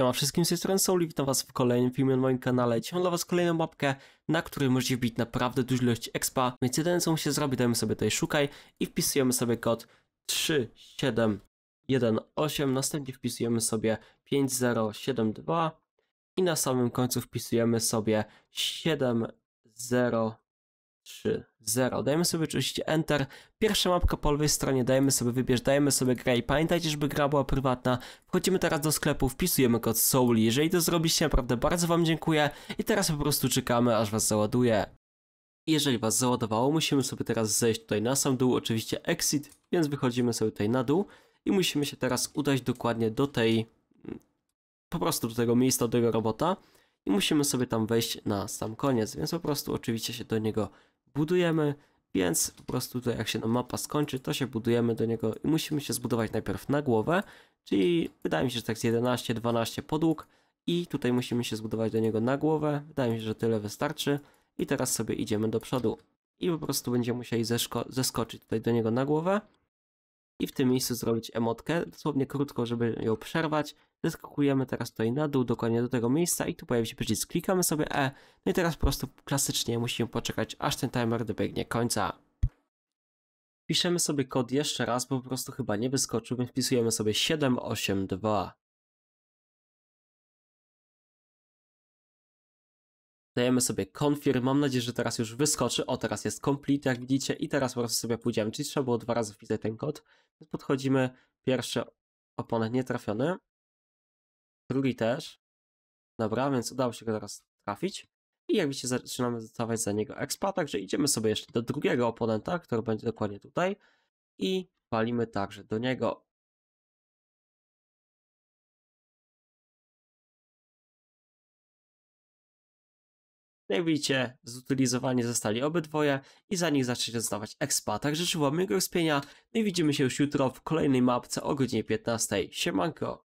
Ja mam wszystkim z tej strony witam was w kolejnym filmie na moim kanale. Dzisiaj mam dla was kolejną mapkę, na której możecie wbić naprawdę dużą ilość expa. Więc no jedyne co się zrobi, dajemy sobie tutaj szukaj i wpisujemy sobie kod 3718, następnie wpisujemy sobie 5072 i na samym końcu wpisujemy sobie 70 3, 0. Dajemy sobie oczywiście Enter. Pierwsza mapka po lewej stronie, dajemy sobie wybierz, dajemy sobie grę i pamiętajcie, żeby gra była prywatna. Wchodzimy teraz do sklepu, wpisujemy kod Souli. Jeżeli to zrobiliście, naprawdę bardzo wam dziękuję i teraz po prostu czekamy, aż was załaduje. Jeżeli was załadowało, musimy sobie teraz zejść tutaj na sam dół, oczywiście exit, więc wychodzimy sobie tutaj na dół i musimy się teraz udać dokładnie do tej, po prostu do tego miejsca, do tego robota i musimy sobie tam wejść na sam koniec, więc po prostu oczywiście się do niego budujemy, więc po prostu tutaj jak się nam mapa skończy, to się budujemy do niego i musimy się zbudować najpierw na głowę, czyli wydaje mi się, że tak z 11-12 podłóg i tutaj musimy się zbudować do niego na głowę, wydaje mi się, że tyle wystarczy i teraz sobie idziemy do przodu i po prostu będziemy musieli zeskoczyć tutaj do niego na głowę i w tym miejscu zrobić emotkę, dosłownie krótko, żeby ją przerwać Wyskakujemy teraz tutaj na dół, dokładnie do tego miejsca i tu pojawi się przycisk. Klikamy sobie E. No i teraz po prostu klasycznie musimy poczekać, aż ten timer dobiegnie końca. Piszemy sobie kod jeszcze raz, bo po prostu chyba nie wyskoczył, więc wpisujemy sobie 782. Dajemy sobie confirm, mam nadzieję, że teraz już wyskoczy. O, teraz jest complete, jak widzicie. I teraz po prostu sobie pójdziemy, czyli trzeba było dwa razy wpisać ten kod. Więc podchodzimy, pierwszy oponent nietrafiony drugi też. Dobra, więc udało się go teraz trafić. I jak widzicie, zaczynamy dostawać za niego expa, także idziemy sobie jeszcze do drugiego oponenta, który będzie dokładnie tutaj. I palimy także do niego. Jak no widzicie, zutylizowani zostali obydwoje i za nich zaczęli dostawać expa. Także życzę wam miłego spienia. No i widzimy się już jutro w kolejnej mapce o godzinie 15. Siemanko!